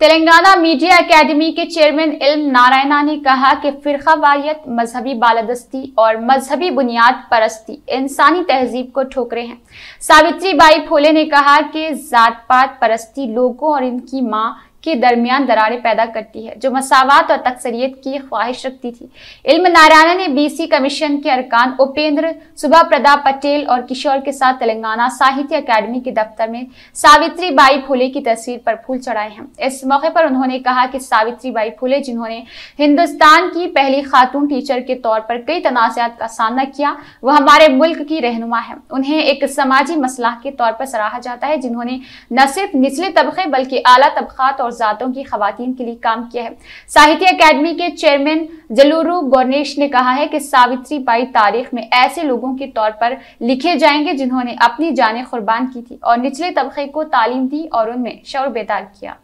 Telangana media academy के chairman Allam Narayana ने कहा कि फिर वारियत मजहबी बालादस्ती और मजहबी बुनियाद परस्ती इंसानी तहजीब को ठोकरे हैं सावित्री बाई फूले ने कहा कि जात पात परस्ती लोगों और इनकी माँ के दरमियान दरारें पैदा करती है जो मसावत और तकसरीत की ख्वाहिश रखती थी इल्म नारायणा ने बीसी कमीशन के अरकान उपेंद्र सुबह प्रदा पटेल और किशोर के साथ तेलंगाना साहित्य अकेडमी के दफ्तर में सावित्री बाई फूले की तस्वीर पर फूल चढ़ाए हैं इस मौके पर उन्होंने कहा कि सावित्री बाई फूले जिन्होंने हिंदुस्तान की पहली खातून टीचर के तौर पर कई तनाज़ात का सामना किया वह हमारे मुल्क की रहनुमा है उन्हें एक समाजी मसला के तौर पर सराहा जाता है जिन्होंने न सिर्फ निचले तबके बल्कि आला तबकात और और ज़ातों की खातन के लिए काम किया है साहित्य अकेडमी के चेयरमैन जलूरू गोनेश ने कहा है कि सावित्री बाई तारीख में ऐसे लोगों के तौर पर लिखे जाएंगे जिन्होंने अपनी जान कुर्बान की थी और निचले तबके को तालीम दी और उनमें शौर बेदार किया